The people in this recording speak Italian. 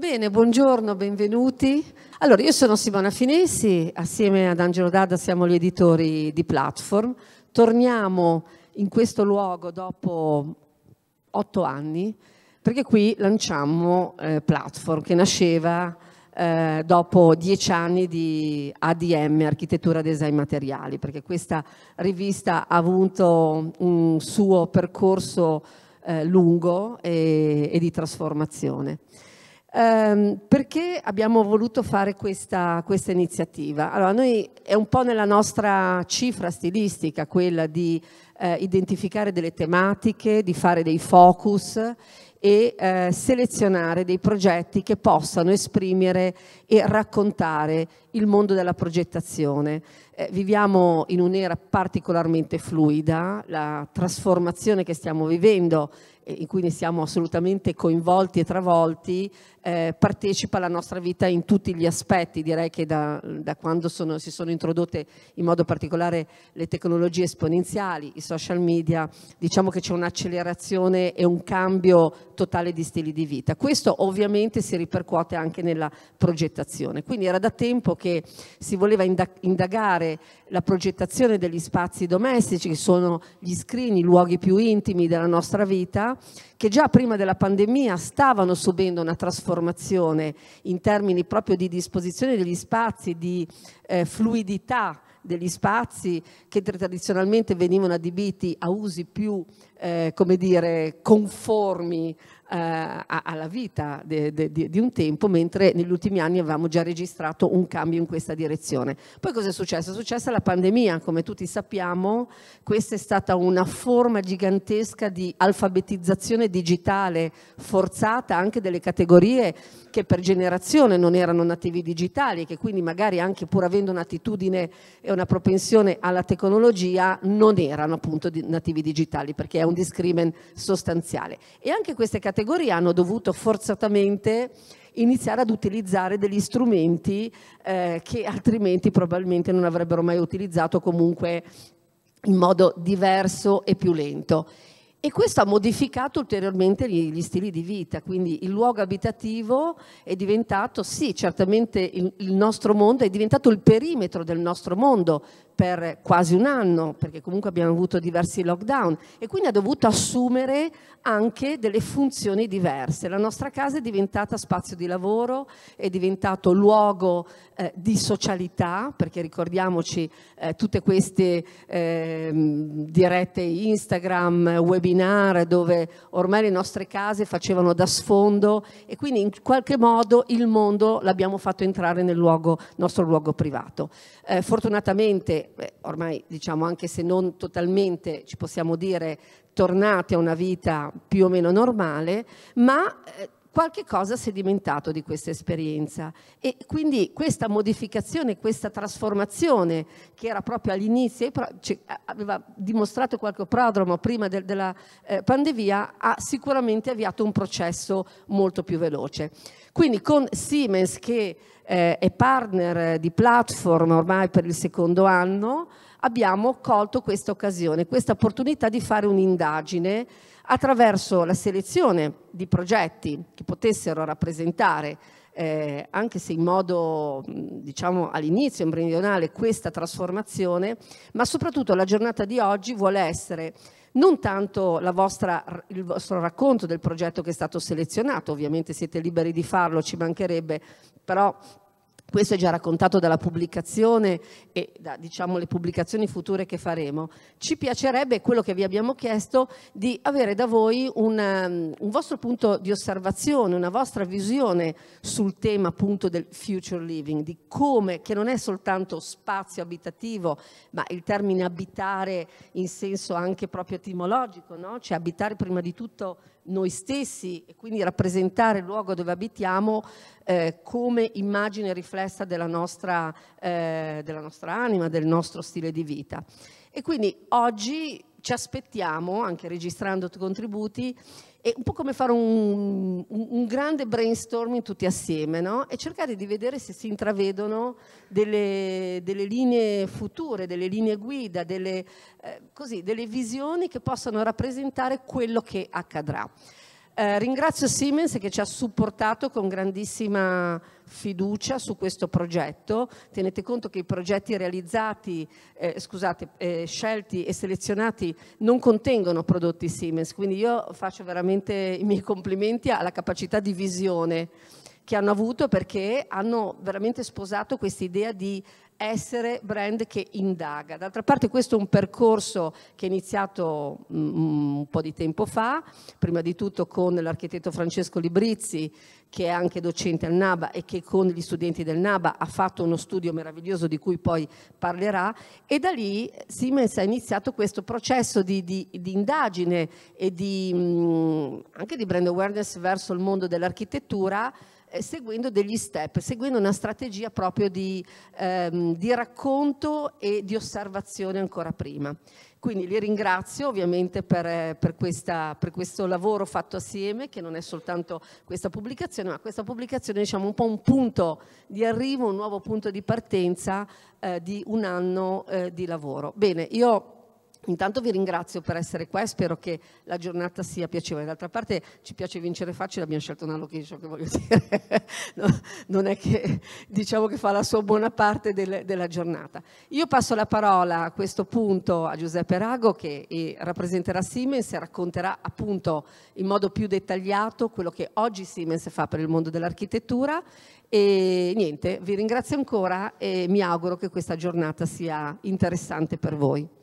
Bene, buongiorno, benvenuti. Allora, io sono Simona Finesi, assieme ad Angelo Dada siamo gli editori di Platform. Torniamo in questo luogo dopo otto anni, perché qui lanciamo eh, Platform, che nasceva eh, dopo dieci anni di ADM, Architettura Design Materiali, perché questa rivista ha avuto un suo percorso eh, lungo e, e di trasformazione. Um, perché abbiamo voluto fare questa, questa iniziativa? Allora, noi è un po' nella nostra cifra stilistica quella di eh, identificare delle tematiche, di fare dei focus e eh, selezionare dei progetti che possano esprimere e raccontare il mondo della progettazione. Eh, viviamo in un'era particolarmente fluida, la trasformazione che stiamo vivendo e in cui ne siamo assolutamente coinvolti e travolti, eh, partecipa alla nostra vita in tutti gli aspetti. Direi che da, da quando sono, si sono introdotte in modo particolare le tecnologie esponenziali, i social media, diciamo che c'è un'accelerazione e un cambio totale di stili di vita. Questo ovviamente si ripercuote anche nella progettazione, quindi era da tempo che si voleva indagare la progettazione degli spazi domestici, che sono gli screen, i luoghi più intimi della nostra vita, che già prima della pandemia stavano subendo una trasformazione in termini proprio di disposizione degli spazi, di eh, fluidità degli spazi che tradizionalmente venivano adibiti a usi più, eh, come dire, conformi eh, alla vita de, de, de, di un tempo, mentre negli ultimi anni avevamo già registrato un cambio in questa direzione. Poi cosa è successo? È successa la pandemia, come tutti sappiamo, questa è stata una forma gigantesca di alfabetizzazione digitale forzata anche delle categorie che per generazione non erano nativi digitali, e che quindi magari anche pur avendo un'attitudine eh, e una propensione alla tecnologia non erano appunto nativi digitali perché è un discrimen sostanziale. E anche queste categorie hanno dovuto forzatamente iniziare ad utilizzare degli strumenti eh, che altrimenti probabilmente non avrebbero mai utilizzato comunque in modo diverso e più lento. E questo ha modificato ulteriormente gli, gli, stili di vita, quindi il luogo abitativo è diventato, sì, certamente il, il nostro mondo, è diventato il perimetro del nostro mondo, per quasi un anno, perché comunque abbiamo avuto diversi lockdown e quindi ha dovuto assumere anche delle funzioni diverse. La nostra casa è diventata spazio di lavoro, è diventato luogo eh, di socialità, perché ricordiamoci eh, tutte queste eh, dirette Instagram, webinar, dove ormai le nostre case facevano da sfondo e quindi in qualche modo il mondo l'abbiamo fatto entrare nel luogo, nostro luogo privato. Eh, fortunatamente che ormai diciamo anche se non totalmente ci possiamo dire tornate a una vita più o meno normale, ma eh, qualche cosa si è diventato di questa esperienza e quindi questa modificazione, questa trasformazione che era proprio all'inizio, cioè, aveva dimostrato qualche prodromo prima de della eh, pandemia, ha sicuramente avviato un processo molto più veloce. Quindi con Siemens che eh, è partner di Platform ormai per il secondo anno, abbiamo colto questa occasione, questa opportunità di fare un'indagine attraverso la selezione di progetti che potessero rappresentare eh, anche se in modo diciamo all'inizio embrionale questa trasformazione, ma soprattutto la giornata di oggi vuole essere non tanto vostra, il vostro racconto del progetto che è stato selezionato, ovviamente siete liberi di farlo, ci mancherebbe, però questo è già raccontato dalla pubblicazione e da diciamo, le pubblicazioni future che faremo, ci piacerebbe quello che vi abbiamo chiesto di avere da voi una, um, un vostro punto di osservazione, una vostra visione sul tema appunto del future living, di come, che non è soltanto spazio abitativo, ma il termine abitare in senso anche proprio etimologico, no? cioè abitare prima di tutto noi stessi e quindi rappresentare il luogo dove abitiamo eh, come immagine riflessa complessa della nostra, eh, della nostra anima, del nostro stile di vita. E quindi oggi ci aspettiamo, anche registrando i contributi, è un po' come fare un, un grande brainstorming tutti assieme no? e cercare di vedere se si intravedono delle, delle linee future, delle linee guida, delle, eh, così, delle visioni che possano rappresentare quello che accadrà. Eh, ringrazio Siemens che ci ha supportato con grandissima fiducia su questo progetto. Tenete conto che i progetti realizzati, eh, scusate, eh, scelti e selezionati non contengono prodotti Siemens, quindi io faccio veramente i miei complimenti alla capacità di visione che hanno avuto perché hanno veramente sposato questa idea di essere brand che indaga. D'altra parte questo è un percorso che è iniziato mm, mm, un po' di tempo fa, prima di tutto con l'architetto Francesco Librizzi, che è anche docente al NABA e che con gli studenti del NABA ha fatto uno studio meraviglioso di cui poi parlerà e da lì Siemens ha iniziato questo processo di, di, di indagine e di, mm, anche di brand awareness verso il mondo dell'architettura eh, seguendo degli step, seguendo una strategia proprio di, ehm, di racconto e di osservazione ancora prima. Quindi li ringrazio ovviamente per, eh, per, questa, per, questo lavoro fatto assieme, che non è soltanto questa pubblicazione, ma questa pubblicazione è diciamo, un po' un punto di arrivo, un nuovo punto di partenza eh, di un anno eh, di lavoro. Bene, io Intanto vi ringrazio per essere qua e spero che la giornata sia piacevole. D'altra parte ci piace vincere facile, abbiamo scelto una location che voglio dire, no, non è che diciamo che fa la sua buona parte del, della giornata. Io passo la parola a questo punto a Giuseppe Rago che eh, rappresenterà Siemens e racconterà appunto in modo più dettagliato quello che oggi Siemens fa per il mondo dell'architettura e niente, vi ringrazio ancora e mi auguro che questa giornata sia interessante per voi.